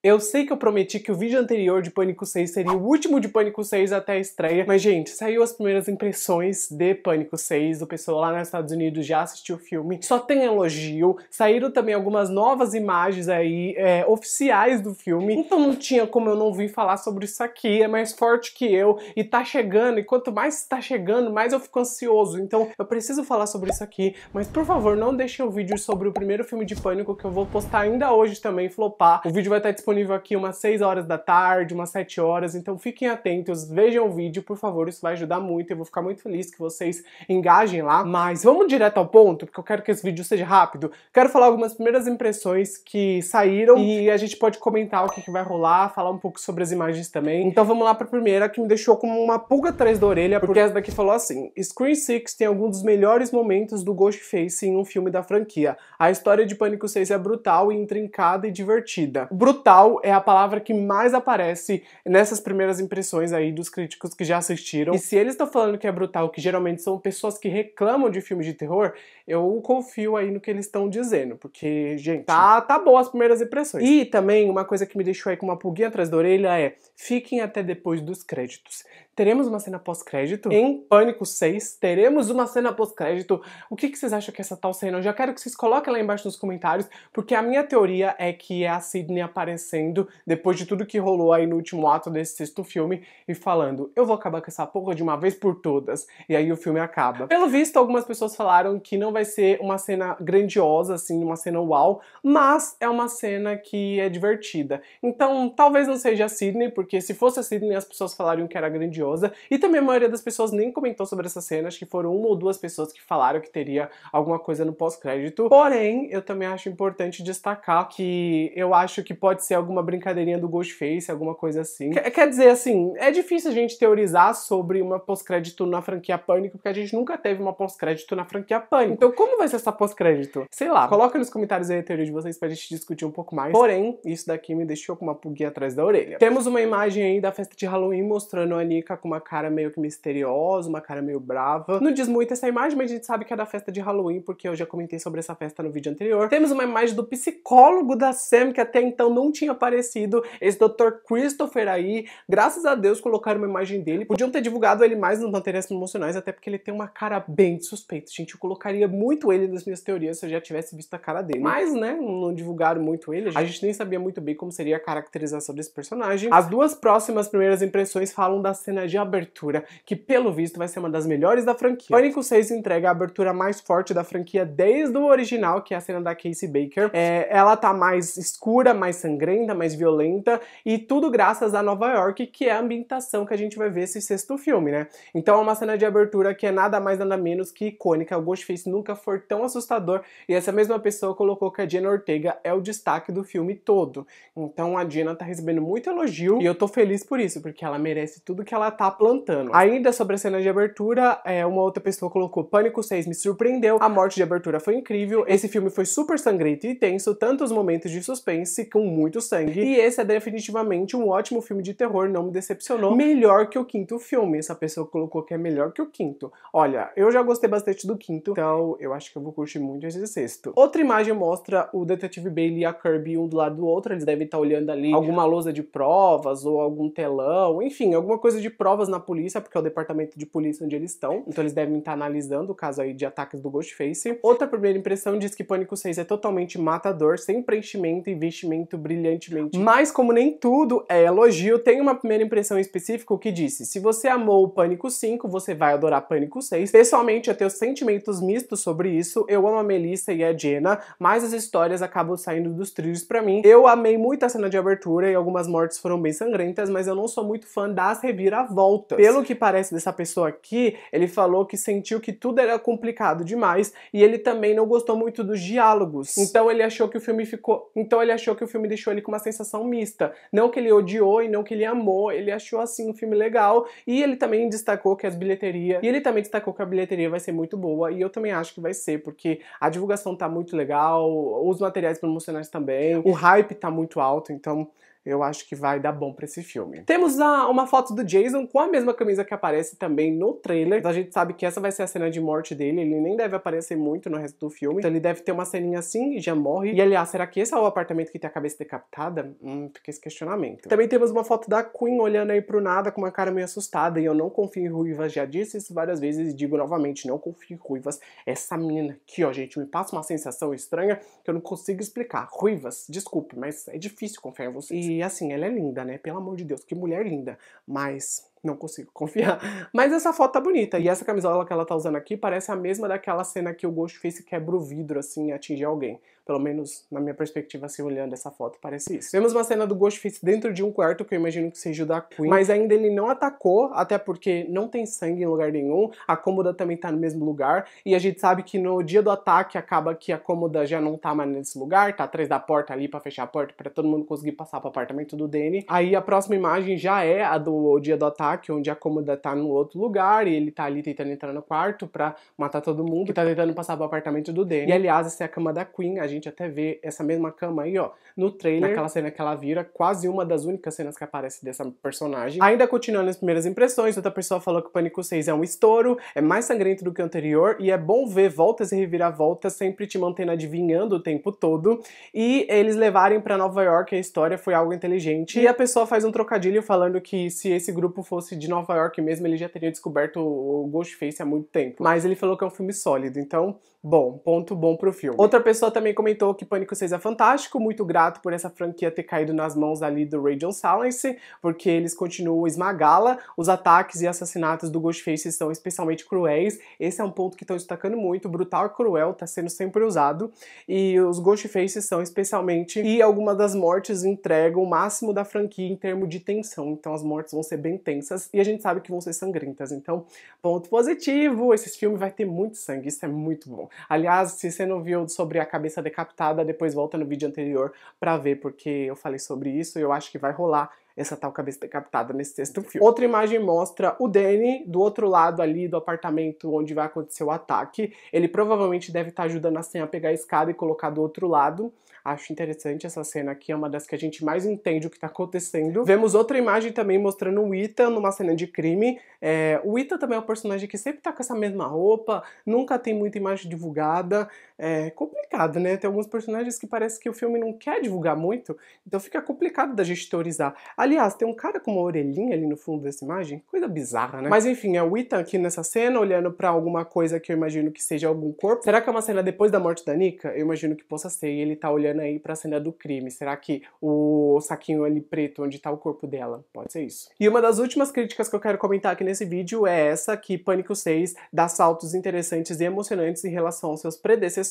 Eu sei que eu prometi que o vídeo anterior de Pânico 6 seria o último de Pânico 6 até a estreia, mas gente, saiu as primeiras impressões de Pânico 6, o pessoal lá nos Estados Unidos já assistiu o filme, só tem elogio, saíram também algumas novas imagens aí, é, oficiais do filme, então não tinha como eu não vir falar sobre isso aqui, é mais forte que eu, e tá chegando, e quanto mais tá chegando, mais eu fico ansioso, então eu preciso falar sobre isso aqui, mas por favor, não deixem o vídeo sobre o primeiro filme de Pânico que eu vou postar ainda hoje também, flopar, o vídeo vai estar disponível disponível aqui umas 6 horas da tarde, umas 7 horas, então fiquem atentos, vejam o vídeo, por favor, isso vai ajudar muito, eu vou ficar muito feliz que vocês engajem lá. Mas vamos direto ao ponto, porque eu quero que esse vídeo seja rápido. Quero falar algumas primeiras impressões que saíram e a gente pode comentar o que, que vai rolar, falar um pouco sobre as imagens também. Então vamos lá pra primeira, que me deixou como uma pulga atrás da orelha, porque essa daqui falou assim, Screen 6 tem alguns dos melhores momentos do Ghostface em um filme da franquia. A história de Pânico 6 é brutal, intrincada e divertida. Brutal Tal é a palavra que mais aparece nessas primeiras impressões aí dos críticos que já assistiram. E se eles estão falando que é brutal, que geralmente são pessoas que reclamam de filmes de terror, eu confio aí no que eles estão dizendo, porque, gente, tá, tá boa as primeiras impressões. E também uma coisa que me deixou aí com uma pulguinha atrás da orelha é: fiquem até depois dos créditos teremos uma cena pós-crédito. Em Pânico 6, teremos uma cena pós-crédito. O que, que, vocês acham que é essa tal cena? Eu já quero que vocês coloquem lá embaixo nos comentários, porque a minha teoria é que é a Sidney aparecendo depois de tudo que rolou aí no último ato desse sexto filme e falando: eu vou acabar com essa porra de uma vez por todas. E aí o filme acaba. Pelo visto, algumas pessoas falaram que não vai ser uma cena grandiosa, assim, uma cena uau, mas é uma cena que é divertida. Então, talvez não seja a Sidney, porque se fosse a Sidney, as pessoas falariam que era grandiosa e também a maioria das pessoas nem comentou sobre essa cena, acho que foram uma ou duas pessoas que falaram que teria alguma coisa no pós-crédito. Porém, eu também acho importante destacar que eu acho que pode ser alguma brincadeirinha do Ghostface, alguma coisa assim. Qu quer dizer, assim, é difícil a gente teorizar sobre uma pós-crédito na franquia Pânico, porque a gente nunca teve uma pós-crédito na franquia Pânico. Então, como vai ser essa pós-crédito? Sei lá, coloca nos comentários aí a teoria de vocês pra gente discutir um pouco mais. Porém, isso daqui me deixou com uma pulguinha atrás da orelha. Temos uma imagem aí da festa de Halloween mostrando a Nika com uma cara meio que misteriosa, uma cara meio brava. Não diz muito essa imagem, mas a gente sabe que é da festa de Halloween, porque eu já comentei sobre essa festa no vídeo anterior. Temos uma imagem do psicólogo da Sam, que até então não tinha aparecido, esse Dr. Christopher aí. Graças a Deus colocaram uma imagem dele. Podiam ter divulgado ele mais nos materiais promocionais, até porque ele tem uma cara bem de suspeito, gente. Eu colocaria muito ele nas minhas teorias se eu já tivesse visto a cara dele. Mas, né, não divulgaram muito ele. A gente nem sabia muito bem como seria a caracterização desse personagem. As duas próximas primeiras impressões falam da cena né, de abertura, que pelo visto vai ser uma das melhores da franquia. Pânico 6 entrega a abertura mais forte da franquia desde o original, que é a cena da Casey Baker. É, ela tá mais escura, mais sangrenta, mais violenta, e tudo graças a Nova York, que é a ambientação que a gente vai ver esse sexto filme, né? Então é uma cena de abertura que é nada mais nada menos que icônica. O Ghostface nunca foi tão assustador, e essa mesma pessoa colocou que a Jenna Ortega é o destaque do filme todo. Então a Jenna tá recebendo muito elogio, e eu tô feliz por isso, porque ela merece tudo que ela ela tá plantando. Ainda sobre a cena de abertura, é, uma outra pessoa colocou: Pânico 6 me surpreendeu, a morte de abertura foi incrível, esse filme foi super sangrento e tenso, tantos momentos de suspense com muito sangue, e esse é definitivamente um ótimo filme de terror, não me decepcionou. Melhor que o quinto filme, essa pessoa colocou que é melhor que o quinto. Olha, eu já gostei bastante do quinto, então eu acho que eu vou curtir muito esse sexto. Outra imagem mostra o detetive Bailey e a Kirby um do lado do outro, eles devem estar tá olhando ali alguma lousa de provas ou algum telão, enfim, alguma coisa de provas na polícia, porque é o departamento de polícia onde eles estão, então eles devem estar analisando o caso aí de ataques do Ghostface. Outra primeira impressão diz que Pânico 6 é totalmente matador, sem preenchimento e vestimento brilhantemente. Mas como nem tudo é elogio, tem uma primeira impressão específica que disse: "Se você amou o Pânico 5, você vai adorar Pânico 6". Pessoalmente, eu tenho sentimentos mistos sobre isso. Eu amo a Melissa e a Jenna, mas as histórias acabam saindo dos trilhos para mim. Eu amei muito a cena de abertura e algumas mortes foram bem sangrentas, mas eu não sou muito fã das reviravoltas reviravoltas. Pelo que parece dessa pessoa aqui, ele falou que sentiu que tudo era complicado demais e ele também não gostou muito dos diálogos. Então ele achou que o filme ficou, então ele achou que o filme deixou ele com uma sensação mista, não que ele odiou e não que ele amou, ele achou assim um filme legal e ele também destacou que as bilheterias, e ele também destacou que a bilheteria vai ser muito boa e eu também acho que vai ser, porque a divulgação tá muito legal, os materiais promocionais também, o hype tá muito alto, então eu acho que vai dar bom para esse filme. Temos a, uma foto do Jason com a mesma camisa que aparece também no trailer. A gente sabe que essa vai ser a cena de morte dele, ele nem deve aparecer muito no resto do filme. Então ele deve ter uma ceninha assim e já morre. E aliás, será que esse é o apartamento que tem a cabeça decapitada? Hum, fica esse questionamento. Também temos uma foto da Queen olhando aí pro nada com uma cara meio assustada. E eu não confio em ruivas, já disse isso várias vezes e digo novamente, não confio em ruivas. Essa menina aqui, ó, gente, me passa uma sensação estranha que eu não consigo explicar. Ruivas, desculpe, mas é difícil confiar em vocês. E e assim, ela é linda, né? Pelo amor de Deus, que mulher linda. Mas não consigo confiar. Mas essa foto tá bonita. E essa camisola que ela tá usando aqui parece a mesma daquela cena que o fez e quebra o vidro, assim, e atinge alguém. Pelo menos na minha perspectiva, assim, olhando essa foto, parece isso. Temos uma cena do Ghostface dentro de um quarto, que eu imagino que seja o da Queen, mas ainda ele não atacou, até porque não tem sangue em lugar nenhum, a cômoda também tá no mesmo lugar, e a gente sabe que no dia do ataque acaba que a cômoda já não tá mais nesse lugar, tá atrás da porta ali para fechar a porta, para todo mundo conseguir passar pro apartamento do Danny. Aí a próxima imagem já é a do dia do ataque, onde a cômoda tá no outro lugar, e ele tá ali tentando entrar no quarto pra matar todo mundo, E tá tentando passar pro apartamento do Danny. E aliás, essa é a cama da Queen, a gente gente até vê essa mesma cama aí, ó, no trailer, naquela cena que ela vira, quase uma das únicas cenas que aparece dessa personagem. Ainda continuando as primeiras impressões, outra pessoa falou que o Pânico 6 é um estouro, é mais sangrento do que o anterior e é bom ver voltas e reviravoltas sempre te mantendo adivinhando o tempo todo e eles levarem para Nova York a história foi algo inteligente. E a pessoa faz um trocadilho falando que se esse grupo fosse de Nova York mesmo, ele já teria descoberto o Ghostface há muito tempo. Mas ele falou que é um filme sólido, então Bom, ponto bom pro filme. Outra pessoa também comentou que Pânico 6 é fantástico, muito grato por essa franquia ter caído nas mãos ali do Ray John Silence, porque eles continuam esmagá-la. Os ataques e assassinatos do Ghostface são especialmente cruéis. Esse é um ponto que estão destacando muito. Brutal e cruel tá sendo sempre usado. E os Ghostfaces são especialmente. E algumas das mortes entregam o máximo da franquia em termos de tensão. Então as mortes vão ser bem tensas e a gente sabe que vão ser sangrentas. Então, ponto positivo: esse filme vai ter muito sangue, isso é muito bom. Aliás, se você não viu sobre a cabeça decapitada, depois volta no vídeo anterior para ver, porque eu falei sobre isso e eu acho que vai rolar essa tal cabeça decapitada nesse sexto filme. Outra imagem mostra o Danny do outro lado ali do apartamento onde vai acontecer o ataque. Ele provavelmente deve estar tá ajudando a Sam a pegar a escada e colocar do outro lado. Acho interessante essa cena aqui, é uma das que a gente mais entende o que tá acontecendo. Vemos outra imagem também mostrando o Ita numa cena de crime. É, o Ita também é um personagem que sempre tá com essa mesma roupa, nunca tem muita imagem divulgada é complicado, né? Tem alguns personagens que parece que o filme não quer divulgar muito, então fica complicado da gente teorizar. Aliás, tem um cara com uma orelhinha ali no fundo dessa imagem, coisa bizarra, né? Mas enfim, é o Ethan aqui nessa cena olhando para alguma coisa que eu imagino que seja algum corpo. Será que é uma cena depois da morte da Nika? Eu imagino que possa ser, e ele tá olhando aí pra cena do crime. Será que o saquinho ali preto onde tá o corpo dela? Pode ser isso. E uma das últimas críticas que eu quero comentar aqui nesse vídeo é essa que Pânico 6 dá saltos interessantes e emocionantes em relação aos seus predecessores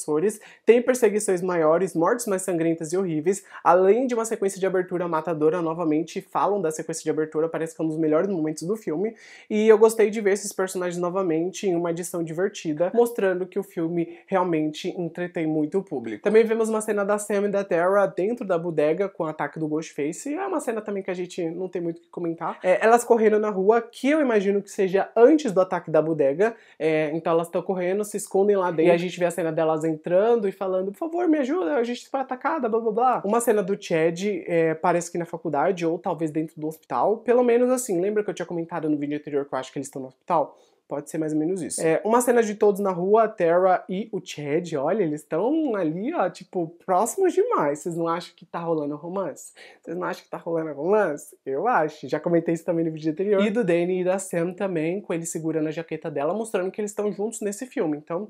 tem perseguições maiores, mortes mais sangrentas e horríveis, além de uma sequência de abertura matadora. Novamente falam da sequência de abertura, parece que é um dos melhores momentos do filme. E eu gostei de ver esses personagens novamente em uma edição divertida, mostrando que o filme realmente entretém muito o público. Também vemos uma cena da Sam e da Terra dentro da bodega com o ataque do Ghostface. É uma cena também que a gente não tem muito o que comentar. É, elas correndo na rua, que eu imagino que seja antes do ataque da bodega. É, então elas estão correndo, se escondem lá dentro e a gente vê a cena delas entrando e falando, por favor, me ajuda, a gente foi atacada, blá blá blá. Uma cena do Chad, é, parece que na faculdade, ou talvez dentro do hospital, pelo menos assim, lembra que eu tinha comentado no vídeo anterior que eu acho que eles estão no hospital? Pode ser mais ou menos isso. É, uma cena de todos na rua, a Terra e o Chad, olha, eles estão ali, ó, tipo, próximos demais. Vocês não acham que tá rolando romance? Vocês não acham que tá rolando romance? Eu acho. Já comentei isso também no vídeo anterior. E do Danny e da Sam também, com ele segurando a jaqueta dela, mostrando que eles estão juntos nesse filme. Então,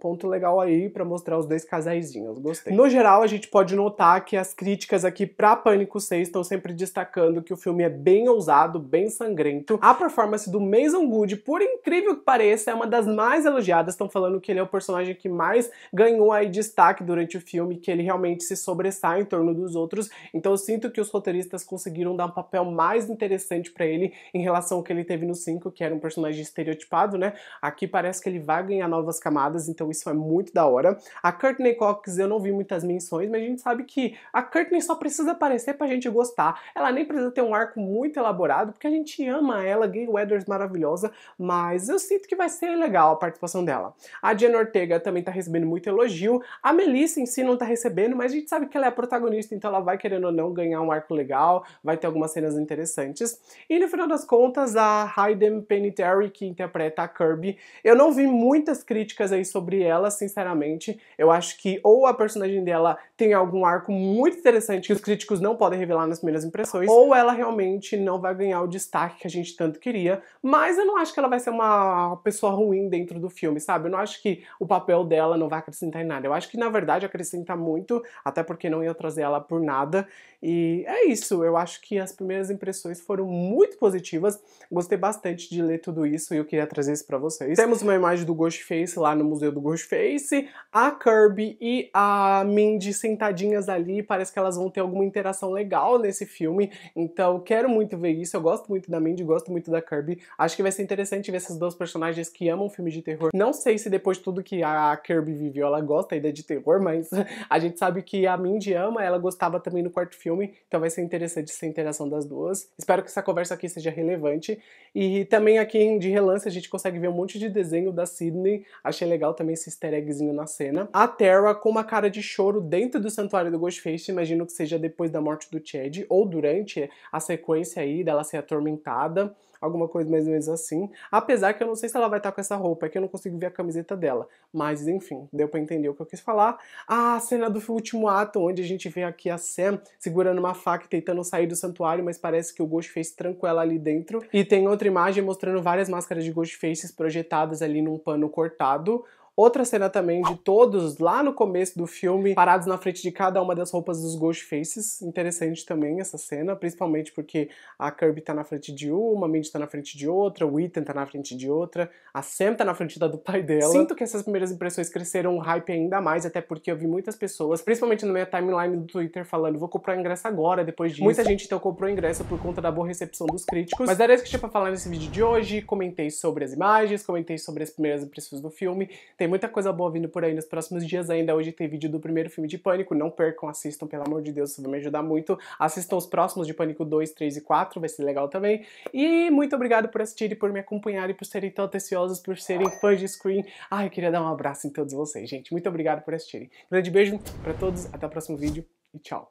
Ponto legal aí para mostrar os dois casaizinhos, gostei. No geral, a gente pode notar que as críticas aqui pra Pânico 6 estão sempre destacando que o filme é bem ousado, bem sangrento. A performance do Mason Good, por incrível que pareça, é uma das mais elogiadas. Estão falando que ele é o personagem que mais ganhou aí destaque durante o filme, que ele realmente se sobressai em torno dos outros. Então eu sinto que os roteiristas conseguiram dar um papel mais interessante para ele em relação ao que ele teve no 5, que era um personagem estereotipado, né? Aqui parece que ele vai ganhar novas camadas, então então isso é muito da hora. A Courtney Cox, eu não vi muitas menções, mas a gente sabe que a Courtney só precisa aparecer pra gente gostar. Ela nem precisa ter um arco muito elaborado, porque a gente ama ela, Gay Weathers maravilhosa, mas eu sinto que vai ser legal a participação dela. A Jenna Ortega também tá recebendo muito elogio, a Melissa em si não tá recebendo, mas a gente sabe que ela é a protagonista, então ela vai, querendo ou não, ganhar um arco legal, vai ter algumas cenas interessantes. E no final das contas, a Hayden Terry, que interpreta a Kirby, eu não vi muitas críticas aí sobre ela, sinceramente. Eu acho que ou a personagem dela tem algum arco muito interessante que os críticos não podem revelar nas primeiras impressões, ou ela realmente não vai ganhar o destaque que a gente tanto queria. Mas eu não acho que ela vai ser uma pessoa ruim dentro do filme, sabe? Eu não acho que o papel dela não vai acrescentar em nada. Eu acho que, na verdade, acrescenta muito, até porque não ia trazer ela por nada. E é isso. Eu acho que as primeiras impressões foram muito positivas. Gostei bastante de ler tudo isso e eu queria trazer isso pra vocês. Temos uma imagem do Ghostface lá no Museu do Ghostface, a Kirby e a Mindy sentadinhas ali, parece que elas vão ter alguma interação legal nesse filme, então quero muito ver isso, eu gosto muito da Mindy, gosto muito da Kirby, acho que vai ser interessante ver essas duas personagens que amam filmes de terror. Não sei se depois de tudo que a Kirby viveu, ela gosta ainda de terror, mas a gente sabe que a Mindy ama, ela gostava também no quarto filme, então vai ser interessante essa interação das duas. Espero que essa conversa aqui seja relevante, e também aqui de relance a gente consegue ver um monte de desenho da Sydney, achei legal também esse easter eggzinho na cena. A Terra com uma cara de choro dentro do santuário do Ghostface, imagino que seja depois da morte do Chad ou durante a sequência aí dela ser atormentada alguma coisa mais ou menos assim. Apesar que eu não sei se ela vai estar tá com essa roupa, é que eu não consigo ver a camiseta dela. Mas enfim, deu para entender o que eu quis falar. a cena do último ato, onde a gente vê aqui a Sam segurando uma faca e tentando sair do santuário, mas parece que o Ghostface trancou ela ali dentro. E tem outra imagem mostrando várias máscaras de Ghostfaces projetadas ali num pano cortado, Outra cena também de todos lá no começo do filme, parados na frente de cada uma das roupas dos Ghostfaces. Interessante também essa cena, principalmente porque a Kirby tá na frente de uma, a Mindy tá na frente de outra, o Ethan tá na frente de outra, a Sam tá na frente da do pai dela. Sinto que essas primeiras impressões cresceram um hype ainda mais, até porque eu vi muitas pessoas, principalmente na minha timeline do Twitter, falando: vou comprar ingresso agora, depois disso. Muita gente então comprou ingresso por conta da boa recepção dos críticos. Mas era isso que tinha pra falar nesse vídeo de hoje. Comentei sobre as imagens, comentei sobre as primeiras impressões do filme. Tem tem muita coisa boa vindo por aí nos próximos dias ainda. Hoje tem vídeo do primeiro filme de Pânico. Não percam, assistam, pelo amor de Deus, isso vai me ajudar muito. Assistam os próximos de Pânico 2, 3 e 4, vai ser legal também. E muito obrigado por assistir e por me acompanhar e por serem tão atenciosos, por serem fãs de Scream. Ai, eu queria dar um abraço em todos vocês, gente. Muito obrigado por assistirem. Grande beijo para todos, até o próximo vídeo e tchau.